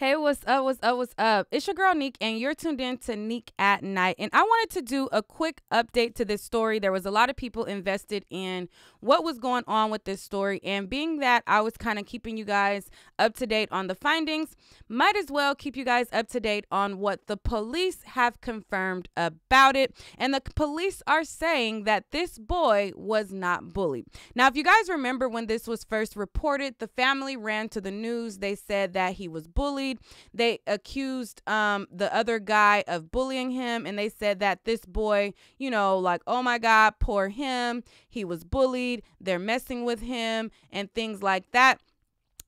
Hey, what's up? What's up? What's up? It's your girl Neek, and you're tuned in to Neek at Night. And I wanted to do a quick update to this story. There was a lot of people invested in what was going on with this story. And being that I was kind of keeping you guys up to date on the findings, might as well keep you guys up to date on what the police have confirmed about it. And the police are saying that this boy was not bullied. Now, if you guys remember when this was first reported, the family ran to the news. They said that he was bullied they accused um, the other guy of bullying him, and they said that this boy, you know, like, oh my God, poor him. He was bullied. They're messing with him and things like that.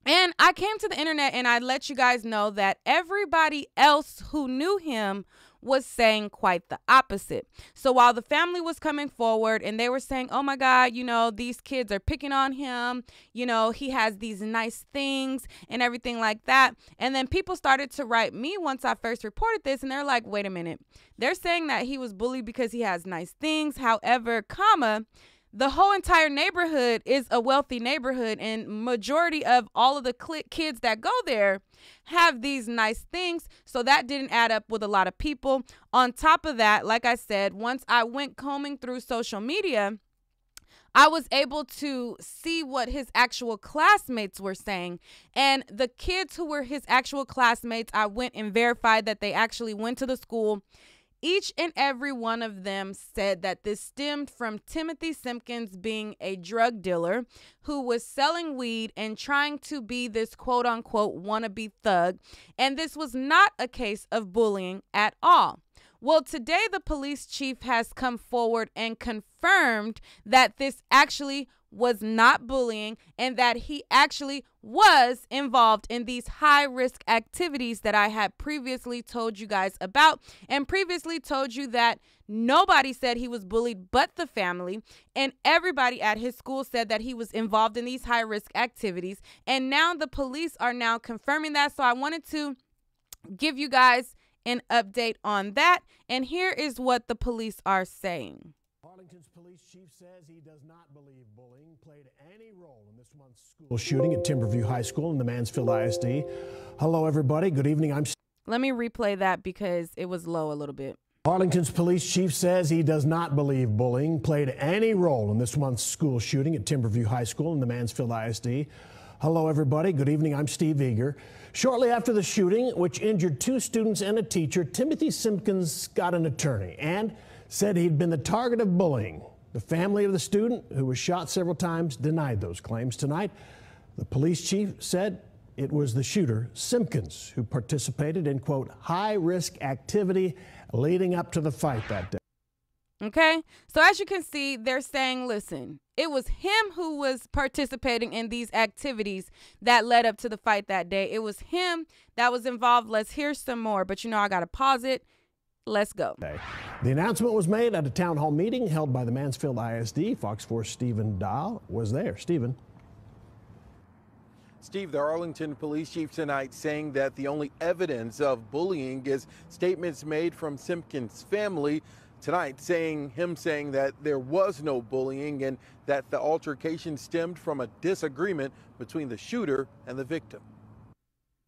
And I came to the internet and I let you guys know that everybody else who knew him was saying quite the opposite. So while the family was coming forward and they were saying, oh my God, you know, these kids are picking on him, you know, he has these nice things and everything like that. And then people started to write me once I first reported this and they're like, wait a minute, they're saying that he was bullied because he has nice things. However, comma, the whole entire neighborhood is a wealthy neighborhood and majority of all of the cl- kids that go there have these nice things so that didn't add up with a lot of people on top of that like i said once i went combing through social media I was able to see what his actual classmates were saying. And the kids who were his actual classmates, I went and verified that they actually went to the school each and every one of them said that this stemmed from Timothy Simpkins being a drug dealer who was selling weed and trying to be this quote unquote wannabe thug, and this was not a case of bullying at all. Well, today the police chief has come forward and confirmed that this actually was not bullying and that he actually was involved in these high risk activities that I had previously told you guys about and previously told you that nobody said he was bullied but the family and everybody at his school said that he was involved in these high risk activities and now the police are now confirming that so I wanted to give you guys an update on that and here is what the police are saying. Arlington's police chief says he does not believe bullying played any role in this month's school shooting at Timberview High School in the Mansfield ISD. Hello, everybody. Good evening. I'm. Let me replay that because it was low a little bit. Arlington's police chief says he does not believe bullying played any role in this month's school shooting at Timberview High School in the Mansfield ISD. Hello, everybody. Good evening. I'm Steve Eager. Shortly after the shooting, which injured two students and a teacher, Timothy Simpkins got an attorney and said he'd been the target of bullying. The family of the student, who was shot several times, denied those claims tonight. The police chief said it was the shooter, Simpkins, who participated in, quote, high risk activity leading up to the fight that day. Okay. So as you can see, they're saying, listen, it was him who was participating in these activities that led up to the fight that day. It was him that was involved. Let's hear some more. But you know, I got to pause it Let's go. The announcement was made at a town hall meeting held by the Mansfield ISD. Fox 4 Stephen Dahl was there. Stephen. Steve, the Arlington police chief tonight saying that the only evidence of bullying is statements made from Simpkins' family tonight saying him saying that there was no bullying and that the altercation stemmed from a disagreement between the shooter and the victim.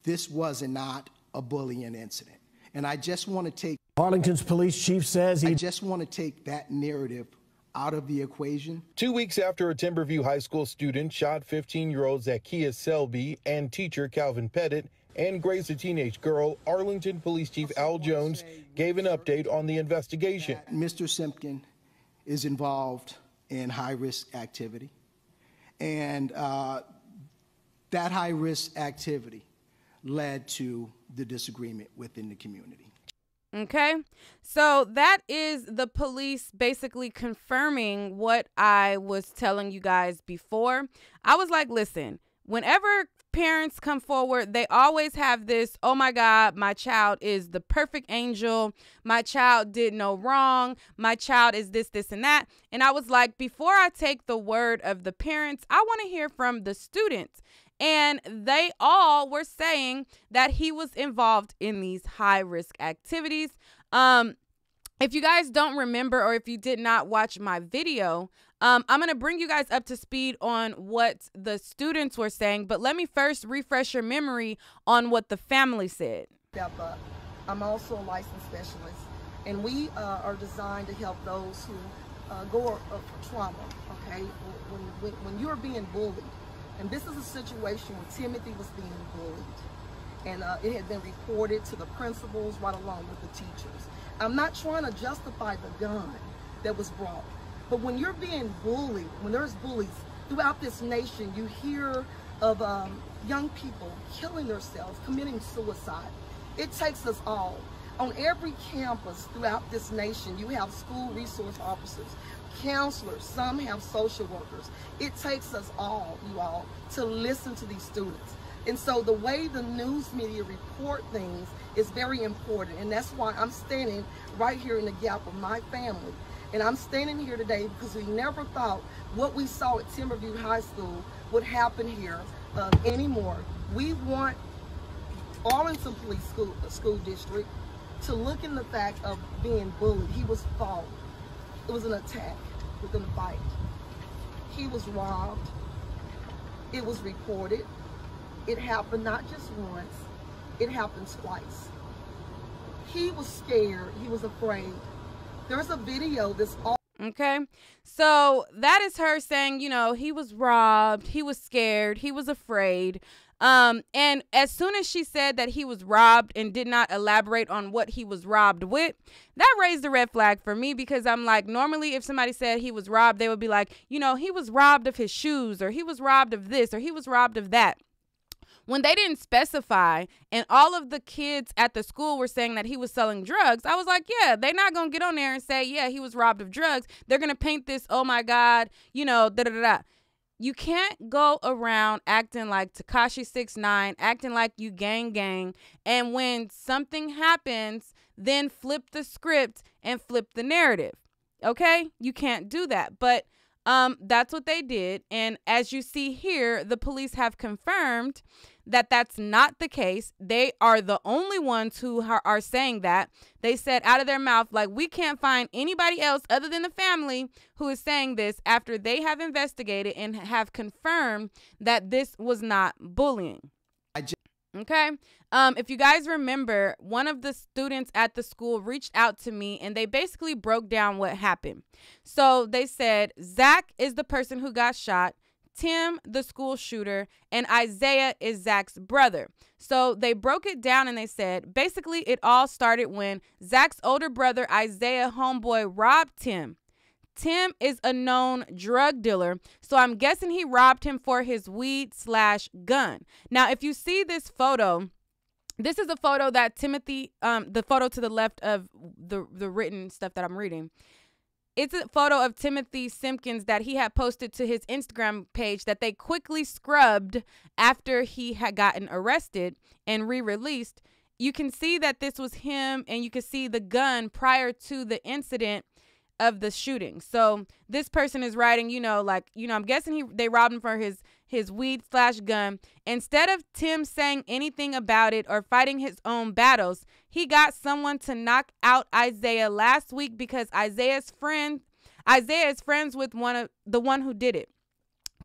This was not a bullying incident. And I just want to take Arlington's police chief says he I just want to take that narrative out of the equation. Two weeks after a Timberview High School student shot 15 year old Zacchaeus Selby and teacher Calvin Pettit and grazed a teenage girl, Arlington Police Chief Al Jones gave an update on the investigation. Mr. Simpkin is involved in high risk activity. And uh, that high risk activity led to the disagreement within the community. Okay. So that is the police basically confirming what I was telling you guys before. I was like, listen, whenever parents come forward, they always have this oh my God, my child is the perfect angel. My child did no wrong. My child is this, this, and that. And I was like, before I take the word of the parents, I want to hear from the students and they all were saying that he was involved in these high risk activities. Um, if you guys don't remember or if you did not watch my video, um, I'm going to bring you guys up to speed on what the students were saying, but let me first refresh your memory on what the family said. I'm also a licensed specialist, and we uh, are designed to help those who uh, go through for trauma, okay? When, when, when you're being bullied, and this is a situation where Timothy was being bullied. And uh, it had been reported to the principals right along with the teachers. I'm not trying to justify the gun that was brought. But when you're being bullied, when there's bullies throughout this nation, you hear of um, young people killing themselves, committing suicide. It takes us all. On every campus throughout this nation, you have school resource officers counselors, some have social workers. It takes us all, you all, to listen to these students. And so the way the news media report things is very important. And that's why I'm standing right here in the gap of my family. And I'm standing here today because we never thought what we saw at Timberview High School would happen here uh, anymore. We want Arlington Police School, School District to look in the fact of being bullied. He was followed it was an attack within a fight. He was robbed. It was reported. It happened not just once, it happened twice. He was scared. He was afraid. There's a video that's all. Okay. So that is her saying, you know, he was robbed, he was scared, he was afraid. Um, and as soon as she said that he was robbed and did not elaborate on what he was robbed with, that raised a red flag for me because I'm like, normally if somebody said he was robbed, they would be like, you know, he was robbed of his shoes or he was robbed of this or he was robbed of that when they didn't specify and all of the kids at the school were saying that he was selling drugs i was like yeah they're not gonna get on there and say yeah he was robbed of drugs they're gonna paint this oh my god you know da da da you can't go around acting like Takashi Six Nine, acting like you gang gang, and when something happens, then flip the script and flip the narrative. Okay? You can't do that. But um, that's what they did. And as you see here, the police have confirmed that that's not the case. They are the only ones who are saying that. They said out of their mouth, like, we can't find anybody else other than the family who is saying this after they have investigated and have confirmed that this was not bullying. Okay. Um, if you guys remember, one of the students at the school reached out to me and they basically broke down what happened. So they said Zach is the person who got shot. Tim, the school shooter, and Isaiah is Zach's brother. So they broke it down and they said basically it all started when Zach's older brother, Isaiah Homeboy, robbed Tim. Tim is a known drug dealer, so I'm guessing he robbed him for his weed slash gun. Now, if you see this photo, this is a photo that Timothy, um, the photo to the left of the the written stuff that I'm reading. It's a photo of Timothy Simpkins that he had posted to his Instagram page that they quickly scrubbed after he had gotten arrested and re released. You can see that this was him, and you can see the gun prior to the incident of the shooting. So this person is writing, you know, like you know, I'm guessing he they robbed him for his his weed slash gun. Instead of Tim saying anything about it or fighting his own battles, he got someone to knock out Isaiah last week because Isaiah's friend Isaiah is friends with one of the one who did it.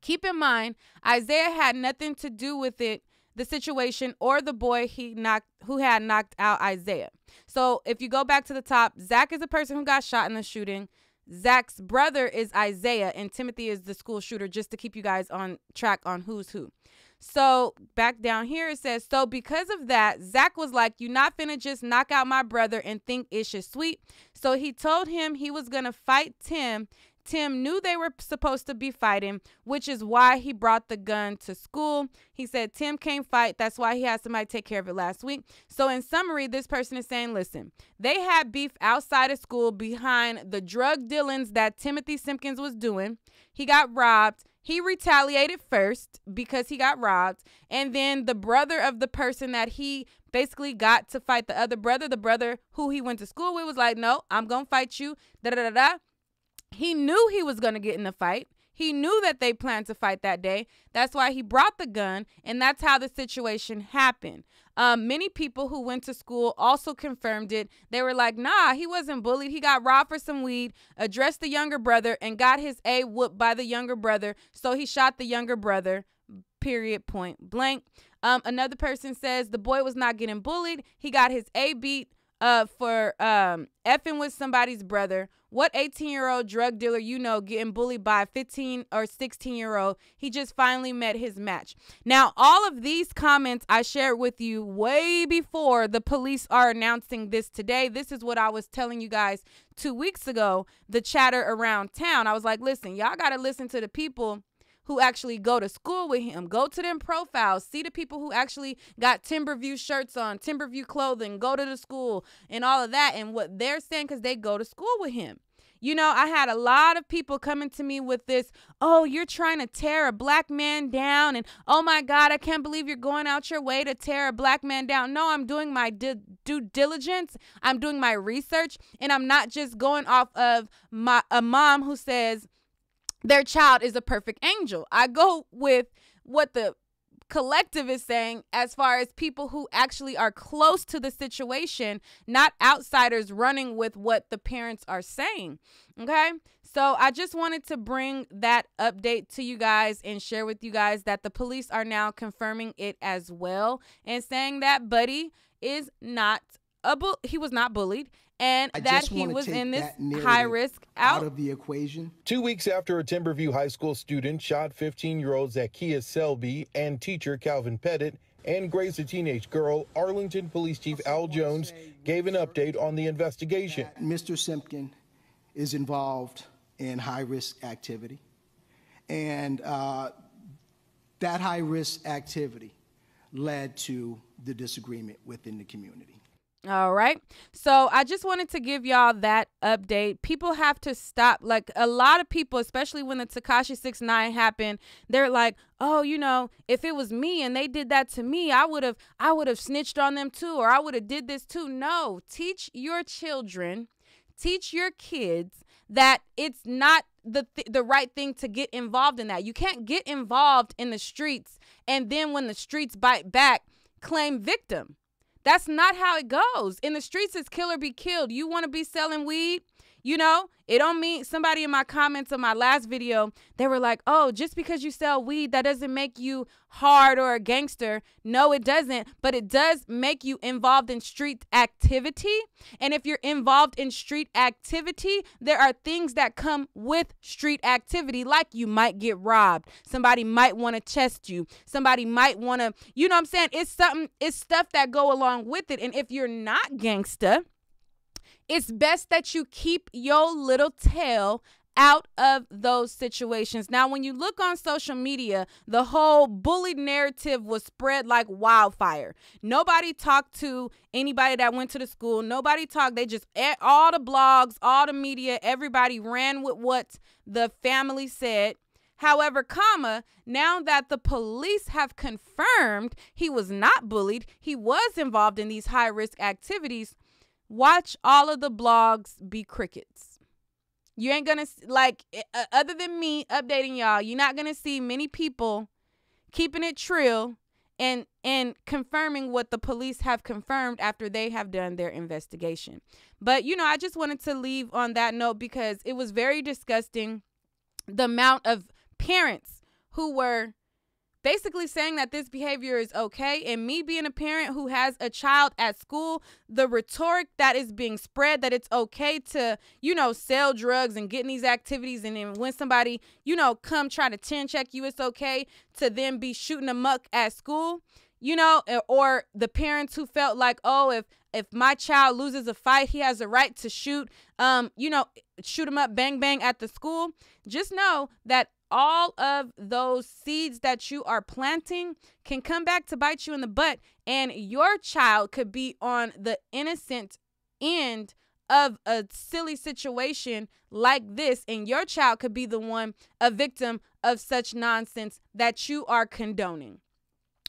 Keep in mind, Isaiah had nothing to do with it, the situation or the boy he knocked who had knocked out Isaiah. So if you go back to the top, Zach is the person who got shot in the shooting. Zach's brother is Isaiah, and Timothy is the school shooter, just to keep you guys on track on who's who. So back down here it says, So because of that, Zach was like, You're not finna just knock out my brother and think it's your sweet. So he told him he was gonna fight Tim Tim knew they were supposed to be fighting, which is why he brought the gun to school. He said Tim can't fight. That's why he had somebody take care of it last week. So, in summary, this person is saying, listen, they had beef outside of school behind the drug dealings that Timothy Simpkins was doing. He got robbed. He retaliated first because he got robbed. And then the brother of the person that he basically got to fight the other brother, the brother who he went to school with, was like, No, I'm going to fight you. Da da da da. He knew he was going to get in the fight. He knew that they planned to fight that day. That's why he brought the gun, and that's how the situation happened. Um, many people who went to school also confirmed it. They were like, nah, he wasn't bullied. He got robbed for some weed, addressed the younger brother, and got his A whooped by the younger brother. So he shot the younger brother, period, point blank. Um, another person says the boy was not getting bullied. He got his A beat uh, for um, effing with somebody's brother what 18 year old drug dealer you know getting bullied by a 15 or 16 year old? He just finally met his match. Now, all of these comments I shared with you way before the police are announcing this today. This is what I was telling you guys two weeks ago the chatter around town. I was like, listen, y'all got to listen to the people who actually go to school with him. Go to them profiles. See the people who actually got Timberview shirts on, Timberview clothing, go to the school and all of that and what they're saying because they go to school with him. You know, I had a lot of people coming to me with this, oh, you're trying to tear a black man down. And oh my God, I can't believe you're going out your way to tear a black man down. No, I'm doing my di- due diligence. I'm doing my research. And I'm not just going off of my, a mom who says, their child is a perfect angel. I go with what the collective is saying as far as people who actually are close to the situation, not outsiders running with what the parents are saying. Okay? So I just wanted to bring that update to you guys and share with you guys that the police are now confirming it as well and saying that Buddy is not a he was not bullied and I that he was in this high risk out. out of the equation. Two weeks after a Timberview High School student shot 15 year old Zacchaeus Selby and teacher Calvin Pettit and grazed a teenage girl, Arlington Police Chief Al Jones gave an update on the investigation. Mr. Simpkin is involved in high risk activity. And uh, that high risk activity led to the disagreement within the community. All right. So I just wanted to give y'all that update. People have to stop. Like a lot of people, especially when the Takashi Six Nine happened, they're like, oh, you know, if it was me and they did that to me, I would have I would have snitched on them too, or I would have did this too. No, teach your children, teach your kids that it's not the th- the right thing to get involved in that. You can't get involved in the streets and then when the streets bite back, claim victim. That's not how it goes. In the streets, it's kill or be killed. You want to be selling weed? You know, it don't mean somebody in my comments on my last video, they were like, oh, just because you sell weed, that doesn't make you hard or a gangster. No, it doesn't, but it does make you involved in street activity. And if you're involved in street activity, there are things that come with street activity, like you might get robbed. Somebody might want to chest you. Somebody might want to, you know what I'm saying? It's something, it's stuff that go along with it. And if you're not gangsta, it's best that you keep your little tail out of those situations. Now, when you look on social media, the whole bully narrative was spread like wildfire. Nobody talked to anybody that went to the school. Nobody talked. They just, all the blogs, all the media, everybody ran with what the family said. However, comma, now that the police have confirmed he was not bullied, he was involved in these high risk activities, watch all of the blogs be crickets. You ain't gonna, like, eh, uh, other than me updating y'all, you're not gonna see many people keeping it trill and and confirming what the police have confirmed after they have done their investigation. But you know, I just wanted to leave on that note because it was very disgusting the amount of parents who were basically saying that this behavior is okay. And me being a parent who has a child at school, the rhetoric that is being spread that it's okay to, you know, sell drugs and get in these activities. And then when somebody, you know, come try to ten check you, it's okay to then be shooting a muck at school. You know, or the parents who felt like, oh, if if my child loses a fight, he has a right to shoot, um, you know, shoot him up, bang bang at the school. Just know that all of those seeds that you are planting can come back to bite you in the butt, and your child could be on the innocent end of a silly situation like this, and your child could be the one, a victim of such nonsense that you are condoning.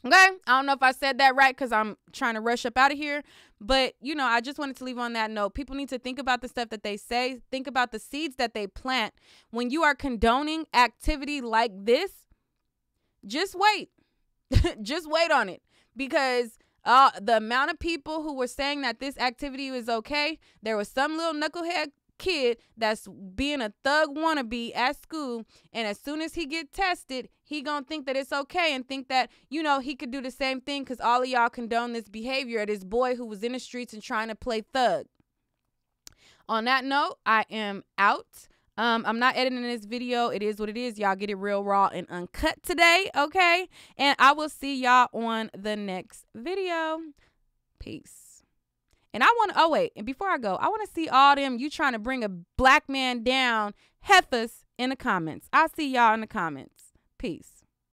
Okay, I don't know if I said that right because I'm trying to rush up out of here. But, you know, I just wanted to leave on that note. People need to think about the stuff that they say, think about the seeds that they plant. When you are condoning activity like this, just wait. just wait on it because uh, the amount of people who were saying that this activity was okay, there was some little knucklehead kid that's being a thug wannabe at school and as soon as he get tested he gonna think that it's okay and think that you know he could do the same thing because all of y'all condone this behavior At his boy who was in the streets and trying to play thug on that note i am out um, I'm not editing this video. It is what it is. Y'all get it real raw and uncut today, okay? And I will see y'all on the next video. Peace. And I want oh wait, and before I go, I want to see all them you trying to bring a black man down heifers in the comments. I'll see y'all in the comments. Peace.